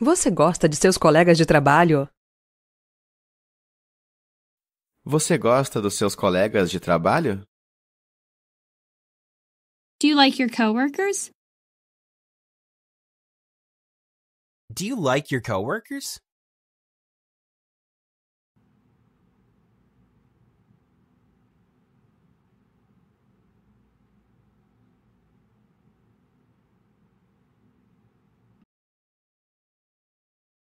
Você gosta de seus colegas de trabalho? Você gosta dos seus colegas de trabalho? Do you like your coworkers? Do you like your coworkers?